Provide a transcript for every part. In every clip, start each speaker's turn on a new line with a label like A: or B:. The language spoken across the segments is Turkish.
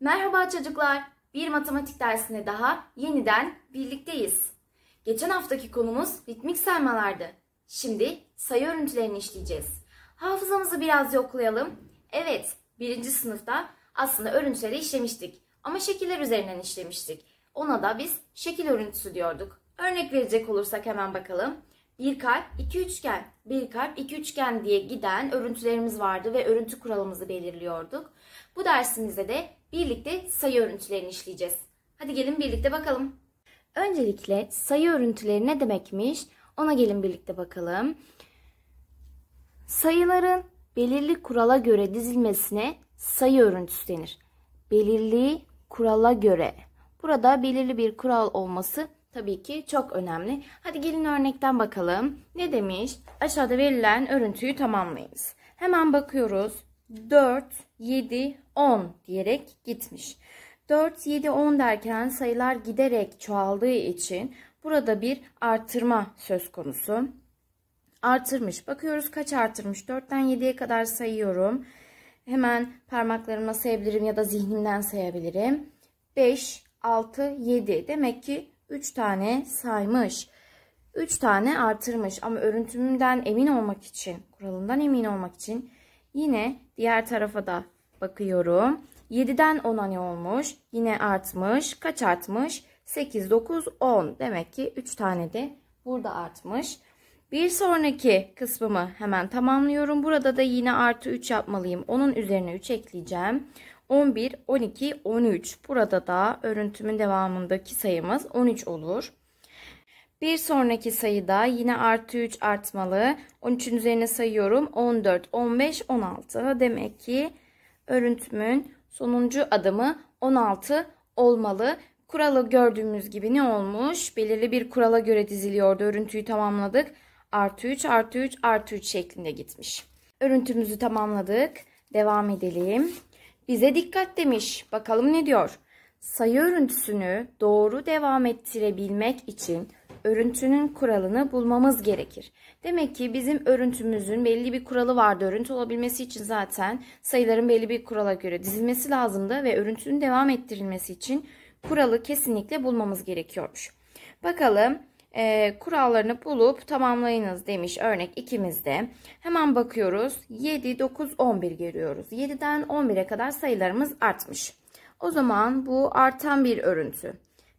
A: Merhaba çocuklar. Bir matematik dersine daha yeniden birlikteyiz. Geçen haftaki konumuz ritmik saymalardı. Şimdi sayı örüntülerini işleyeceğiz. Hafızamızı biraz yoklayalım. Evet, birinci sınıfta aslında örüntüleri işlemiştik. Ama şekiller üzerinden işlemiştik. Ona da biz şekil örüntüsü diyorduk. Örnek verecek olursak hemen bakalım. Bir kalp, iki üçgen, bir kalp, iki üçgen diye giden örüntülerimiz vardı ve örüntü kuralımızı belirliyorduk. Bu dersimizde de birlikte sayı örüntülerini işleyeceğiz. Hadi gelin birlikte bakalım. Öncelikle sayı örüntüleri ne demekmiş ona gelin birlikte bakalım. Sayıların belirli kurala göre dizilmesine sayı örüntüsü denir. Belirli kurala göre. Burada belirli bir kural olması tabii ki çok önemli. Hadi gelin örnekten bakalım. Ne demiş? Aşağıda verilen örüntüyü tamamlayınız. Hemen bakıyoruz. 4, 7, 10 diyerek gitmiş. 4, 7, 10 derken sayılar giderek çoğaldığı için burada bir artırma söz konusu. Artırmış. Bakıyoruz kaç artırmış. 4'ten 7'ye kadar sayıyorum. Hemen parmaklarımla sayabilirim ya da zihnimden sayabilirim. 5, 6, 7. Demek ki 3 tane saymış. 3 tane artırmış ama örüntümden emin olmak için, kuralından emin olmak için Yine diğer tarafa da bakıyorum. 7'den 10'a ne olmuş? Yine artmış. Kaç artmış? 8, 9, 10. Demek ki 3 tane de burada artmış. Bir sonraki kısmımı hemen tamamlıyorum. Burada da yine artı 3 yapmalıyım. Onun üzerine 3 ekleyeceğim. 11, 12, 13. Burada da örüntümün devamındaki sayımız 13 olur. Bir sonraki sayıda yine artı 3 artmalı. 13'ün üzerine sayıyorum. 14, 15, 16. Demek ki örüntümün sonuncu adımı 16 olmalı. Kuralı gördüğümüz gibi ne olmuş? Belirli bir kurala göre diziliyordu. Örüntüyü tamamladık. Artı 3, artı 3, artı 3 şeklinde gitmiş. Örüntümüzü tamamladık. Devam edelim. Bize dikkat demiş. Bakalım ne diyor? Sayı örüntüsünü doğru devam ettirebilmek için örüntünün kuralını bulmamız gerekir. Demek ki bizim örüntümüzün belli bir kuralı vardı. Örüntü olabilmesi için zaten sayıların belli bir kurala göre dizilmesi lazımdı ve örüntünün devam ettirilmesi için kuralı kesinlikle bulmamız gerekiyormuş. Bakalım e, kurallarını bulup tamamlayınız demiş örnek ikimizde. Hemen bakıyoruz 7, 9, 11 görüyoruz. 7'den 11'e kadar sayılarımız artmış. O zaman bu artan bir örüntü.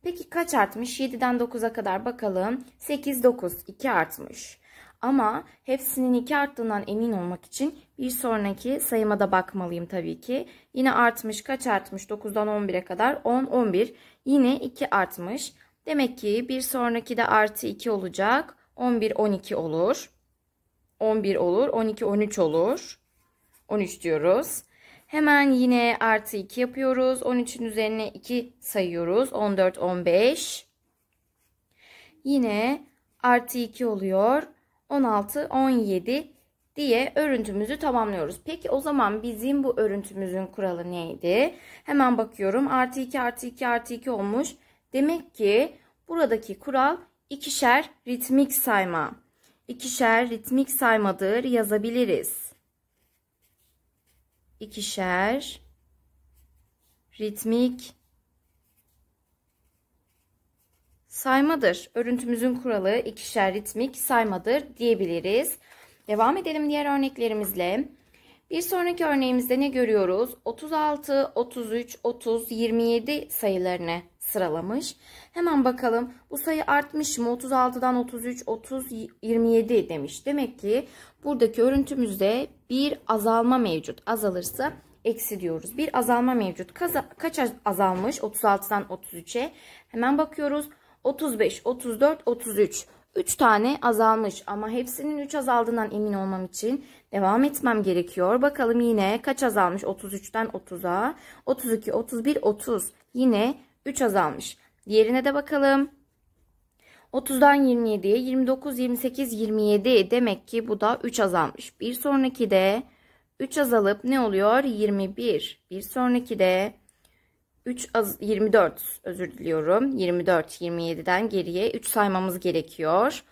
A: Peki kaç artmış? 7'den 9'a kadar bakalım. 8, 9. 2 artmış. Ama hepsinin 2 arttığından emin olmak için bir sonraki sayıma da bakmalıyım tabii ki. Yine artmış. Kaç artmış? 9'dan 11'e kadar. 10, 11. Yine 2 artmış. Demek ki bir sonraki de artı 2 olacak. 11, 12 olur. 11 olur. 12, 13 olur. 13 diyoruz. Hemen yine artı 2 yapıyoruz. 13'ün üzerine 2 sayıyoruz. 14, 15. Yine artı 2 oluyor. 16, 17 diye örüntümüzü tamamlıyoruz. Peki o zaman bizim bu örüntümüzün kuralı neydi? Hemen bakıyorum. Artı 2, artı 2, artı 2 olmuş. Demek ki buradaki kural ikişer ritmik sayma. İkişer ritmik saymadır yazabiliriz ikişer ritmik saymadır. Örüntümüzün kuralı ikişer ritmik saymadır diyebiliriz. Devam edelim diğer örneklerimizle. Bir sonraki örneğimizde ne görüyoruz? 36, 33, 30, 27 sayılarını sıralamış. Hemen bakalım bu sayı artmış mı? 36'dan 33, 30, 27 demiş. Demek ki buradaki örüntümüzde bir azalma mevcut. Azalırsa eksi diyoruz. Bir azalma mevcut. Kaza, kaç azalmış? 36'dan 33'e. Hemen bakıyoruz. 35, 34, 33. 3 tane azalmış ama hepsinin 3 azaldığından emin olmam için devam etmem gerekiyor. Bakalım yine kaç azalmış 33'ten 30'a 32 31 30 yine 3 azalmış. Diğerine de bakalım. 30'dan 27'ye 29, 28, 27 demek ki bu da 3 azalmış. Bir sonraki de 3 azalıp ne oluyor? 21. Bir sonraki de 3 az 24 özür diliyorum. 24 27'den geriye 3 saymamız gerekiyor.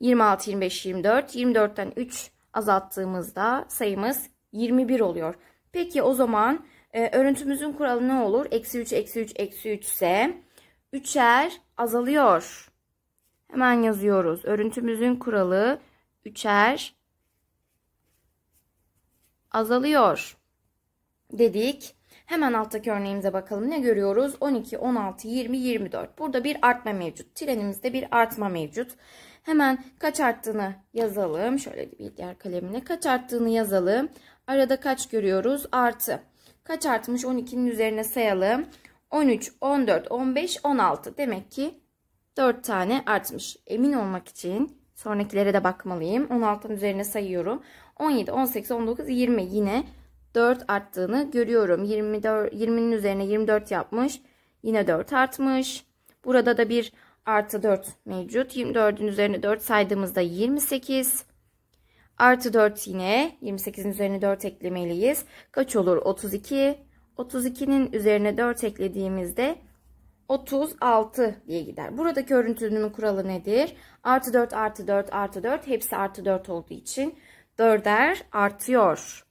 A: 26 25 24 24'ten 3 azalttığımızda sayımız 21 oluyor. Peki o zaman e, örüntümüzün kuralı ne olur? Eksi 3, eksi 3, eksi 3 ise 3'er azalıyor. Hemen yazıyoruz. Örüntümüzün kuralı 3'er azalıyor dedik. Hemen alttaki örneğimize bakalım. Ne görüyoruz? 12, 16, 20, 24. Burada bir artma mevcut. Trenimizde bir artma mevcut. Hemen kaç arttığını yazalım. Şöyle bir diğer kalemine kaç arttığını yazalım. Arada kaç görüyoruz? Artı. Kaç artmış? 12'nin üzerine sayalım. 13, 14, 15, 16. Demek ki 4 tane artmış. Emin olmak için sonrakilere de bakmalıyım. 16'nın üzerine sayıyorum. 17, 18, 19, 20 yine 4 arttığını görüyorum. 24, 20'nin üzerine 24 yapmış. Yine 4 artmış. Burada da bir artı 4 mevcut. 24'ün üzerine 4 saydığımızda 28. Artı 4 yine 28'in üzerine 4 eklemeliyiz. Kaç olur? 32. 32'nin üzerine 4 eklediğimizde 36 diye gider. Buradaki örüntünün kuralı nedir? Artı 4 artı 4 artı 4 hepsi artı 4 olduğu için 4'er artıyor.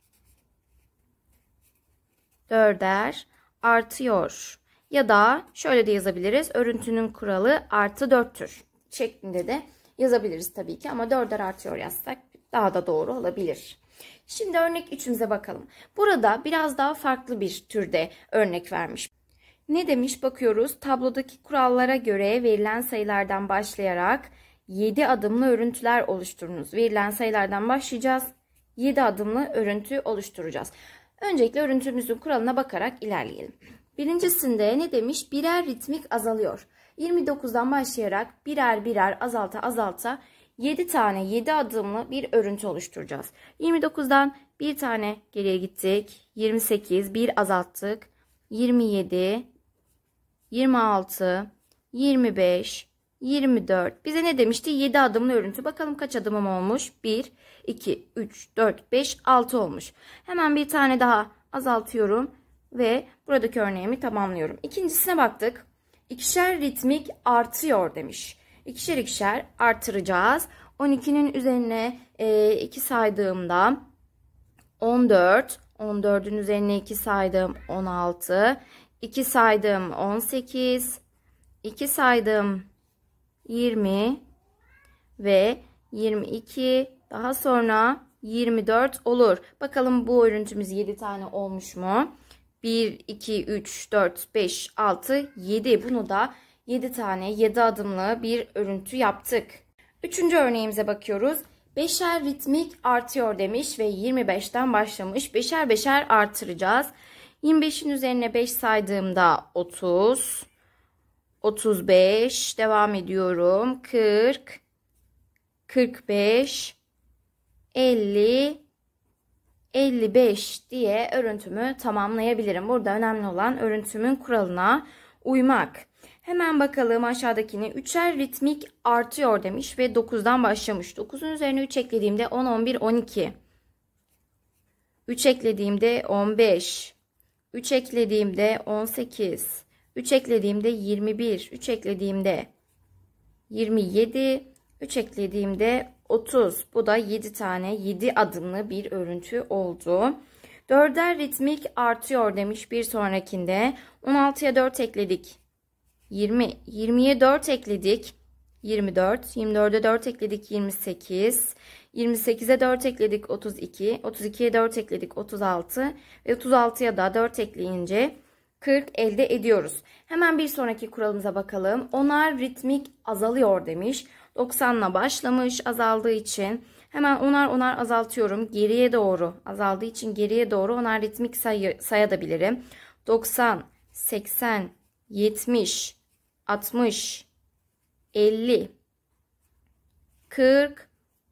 A: 4'er artıyor. Ya da şöyle de yazabiliriz. Örüntünün kuralı artı 4'tür şeklinde de yazabiliriz tabii ki ama 4'er artıyor yazsak daha da doğru olabilir. Şimdi örnek 3'ümüze bakalım. Burada biraz daha farklı bir türde örnek vermiş. Ne demiş bakıyoruz? Tablodaki kurallara göre verilen sayılardan başlayarak 7 adımlı örüntüler oluşturunuz. Verilen sayılardan başlayacağız. 7 adımlı örüntü oluşturacağız. Öncelikle örüntümüzün kuralına bakarak ilerleyelim. Birincisinde ne demiş? Birer ritmik azalıyor. 29'dan başlayarak birer birer azalta azalta 7 tane 7 adımlı bir örüntü oluşturacağız. 29'dan bir tane geriye gittik. 28 bir azalttık. 27 26 25 24 bize ne demişti 7 adımlı örüntü bakalım kaç adımım olmuş 1 2 3 4 5 6 olmuş hemen bir tane daha azaltıyorum ve buradaki örneğimi tamamlıyorum ikincisine baktık ikişer ritmik artıyor demiş ikişer ikişer artıracağız. 12'nin üzerine e, 2 saydığımda 14, 14'ün üzerine 2 saydığım 16, 2 saydığım 18, 2 saydığım 20 ve 22 daha sonra 24 olur. Bakalım bu örüntümüz 7 tane olmuş mu? 1, 2, 3, 4, 5, 6, 7. Bunu da 7 tane 7 adımlı bir örüntü yaptık. Üçüncü örneğimize bakıyoruz. Beşer ritmik artıyor demiş ve 25'ten başlamış. Beşer beşer artıracağız. 25'in üzerine 5 saydığımda 30, 35, devam ediyorum. 40, 45, 50, 55 diye örüntümü tamamlayabilirim. Burada önemli olan örüntümün kuralına uymak. Hemen bakalım aşağıdakini. Üçer ritmik artıyor demiş ve 9'dan başlamış. 9'un üzerine 3 eklediğimde 10, 11, 12. 3 eklediğimde 15. 3 eklediğimde 18. 3 eklediğimde 21. 3 eklediğimde 27. 3 eklediğimde 30. Bu da 7 tane 7 adımlı bir örüntü oldu. Dörder ritmik artıyor demiş bir sonrakinde. 16'ya 4 ekledik. 20. 20'ye 4 ekledik. 24. 24'e 4 ekledik 28. 28'e 4 ekledik 32. 32'ye 4 ekledik 36. Ve 36'ya da 4 ekleyince 40 elde ediyoruz. Hemen bir sonraki kuralımıza bakalım. Onar ritmik azalıyor demiş. 90'la başlamış azaldığı için. Hemen onar onar azaltıyorum. Geriye doğru azaldığı için geriye doğru onar ritmik sayı, sayabilirim. 90, 80, 70, 60, 50, 40,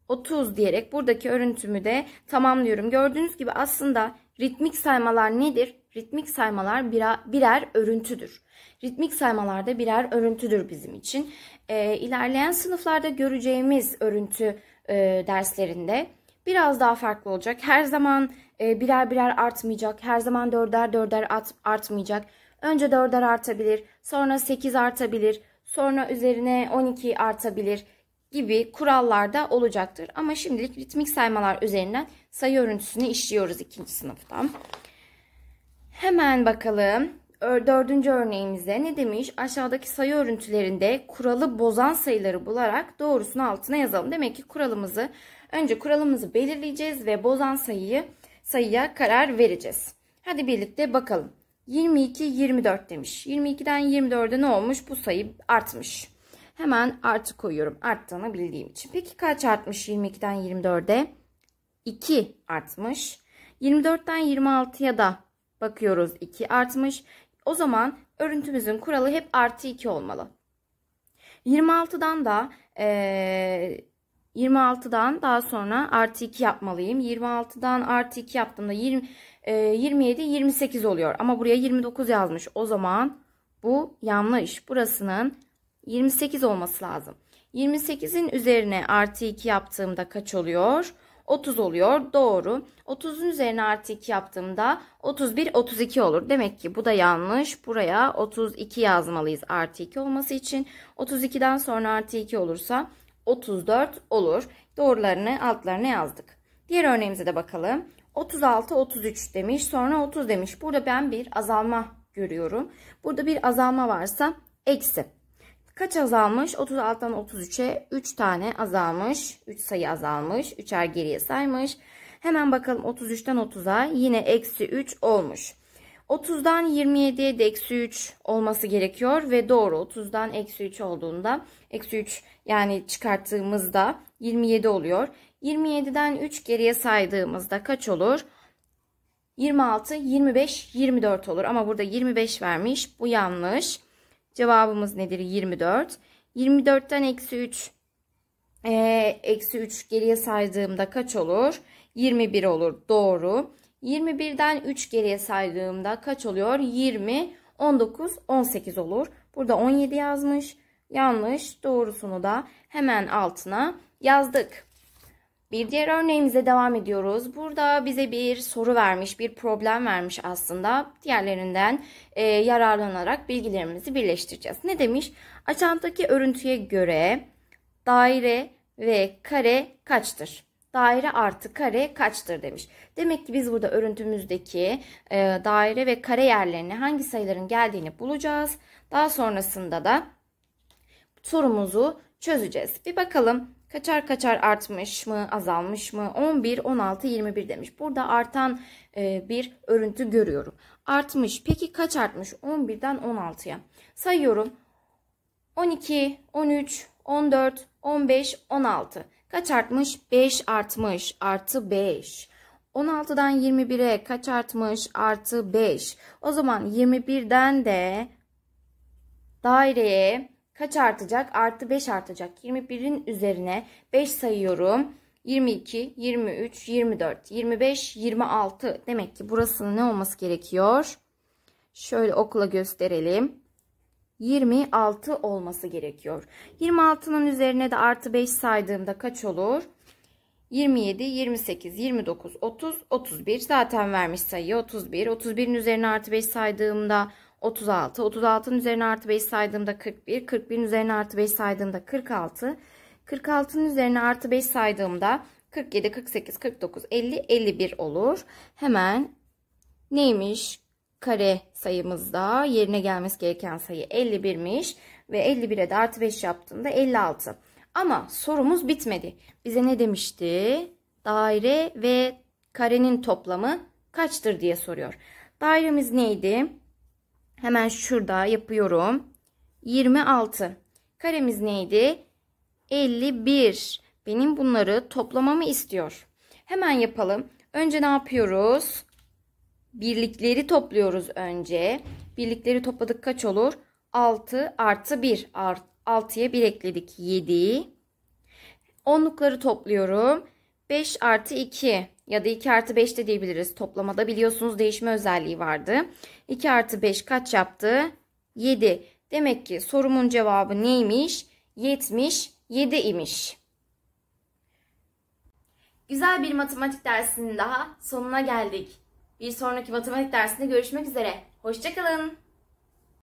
A: 30 diyerek buradaki örüntümü de tamamlıyorum. Gördüğünüz gibi aslında ritmik saymalar nedir? Ritmik saymalar birer, örüntüdür. Ritmik saymalar da birer örüntüdür bizim için. Ee, ilerleyen sınıflarda göreceğimiz örüntü e, derslerinde biraz daha farklı olacak. Her zaman e, birer birer artmayacak. Her zaman dörder dörder at, artmayacak Önce 4'er artabilir, sonra 8 artabilir, sonra üzerine 12 artabilir gibi kurallar da olacaktır. Ama şimdilik ritmik saymalar üzerinden sayı örüntüsünü işliyoruz ikinci sınıfta. Hemen bakalım dördüncü örneğimizde ne demiş? Aşağıdaki sayı örüntülerinde kuralı bozan sayıları bularak doğrusunu altına yazalım. Demek ki kuralımızı önce kuralımızı belirleyeceğiz ve bozan sayıyı sayıya karar vereceğiz. Hadi birlikte bakalım. 22, 24 demiş. 22'den 24'e ne olmuş? Bu sayı artmış. Hemen artı koyuyorum. Arttığını bildiğim için. Peki kaç artmış 22'den 24'e? 2 artmış. 24'ten 26'ya da bakıyoruz 2 artmış. O zaman örüntümüzün kuralı hep artı 2 olmalı. 26'dan da ee, 26'dan daha sonra artı 2 yapmalıyım. 26'dan artı 2 yaptığımda 20, e, 27, 28 oluyor. Ama buraya 29 yazmış. O zaman bu yanlış. Burasının 28 olması lazım. 28'in üzerine artı 2 yaptığımda kaç oluyor? 30 oluyor. Doğru. 30'un üzerine artı 2 yaptığımda 31, 32 olur. Demek ki bu da yanlış. Buraya 32 yazmalıyız artı 2 olması için. 32'den sonra artı 2 olursa 34 olur. Doğrularını altlarına yazdık. Diğer örneğimize de bakalım. 36 33 demiş sonra 30 demiş. Burada ben bir azalma görüyorum. Burada bir azalma varsa eksi. Kaç azalmış? 36'dan 33'e 3 tane azalmış. 3 sayı azalmış. 3'er geriye saymış. Hemen bakalım 33'ten 30'a yine eksi 3 olmuş. 30'dan 27'ye de eksi 3 olması gerekiyor ve doğru 30'dan eksi 3 olduğunda eksi 3 yani çıkarttığımızda 27 oluyor. 27'den 3 geriye saydığımızda kaç olur? 26, 25, 24 olur ama burada 25 vermiş bu yanlış. Cevabımız nedir? 24. 24'ten eksi 3 eksi 3 geriye saydığımda kaç olur? 21 olur doğru. 21'den 3 geriye saydığımda kaç oluyor? 20, 19, 18 olur. Burada 17 yazmış. Yanlış. Doğrusunu da hemen altına yazdık. Bir diğer örneğimize devam ediyoruz. Burada bize bir soru vermiş, bir problem vermiş aslında. Diğerlerinden e, yararlanarak bilgilerimizi birleştireceğiz. Ne demiş? Açamdaki örüntüye göre daire ve kare kaçtır? daire artı kare kaçtır demiş. Demek ki biz burada örüntümüzdeki e, daire ve kare yerlerine hangi sayıların geldiğini bulacağız. Daha sonrasında da sorumuzu çözeceğiz. Bir bakalım kaçar kaçar artmış mı azalmış mı 11 16 21 demiş. Burada artan e, bir örüntü görüyorum. Artmış peki kaç artmış 11'den 16'ya sayıyorum 12 13 14 15 16 Kaç artmış? 5 artmış. Artı 5. 16'dan 21'e kaç artmış? Artı 5. O zaman 21'den de daireye kaç artacak? Artı 5 artacak. 21'in üzerine 5 sayıyorum. 22, 23, 24, 25, 26. Demek ki burasının ne olması gerekiyor? Şöyle okula gösterelim. 26 olması gerekiyor. 26'nın üzerine de artı 5 saydığımda kaç olur? 27, 28, 29, 30, 31 zaten vermiş sayı 31. 31'in üzerine artı 5 saydığımda 36, 36'nın üzerine artı 5 saydığımda 41, 41'in üzerine artı 5 saydığımda 46, 46'nın üzerine artı 5 saydığımda 47, 48, 49, 50, 51 olur. Hemen neymiş? kare sayımızda yerine gelmesi gereken sayı 51'miş ve 51'e de artı 5 yaptığında 56. Ama sorumuz bitmedi. Bize ne demişti? Daire ve karenin toplamı kaçtır diye soruyor. Dairemiz neydi? Hemen şurada yapıyorum. 26. Karemiz neydi? 51. Benim bunları toplamamı istiyor. Hemen yapalım. Önce ne yapıyoruz? birlikleri topluyoruz önce. Birlikleri topladık kaç olur? 6 artı 1. 6'ya 1 ekledik 7. Onlukları topluyorum. 5 artı 2 ya da 2 artı 5 de diyebiliriz. Toplamada biliyorsunuz değişme özelliği vardı. 2 artı 5 kaç yaptı? 7. Demek ki sorumun cevabı neymiş? 77 imiş. Güzel bir matematik dersinin daha sonuna geldik. Bir sonraki matematik dersinde görüşmek üzere. Hoşçakalın.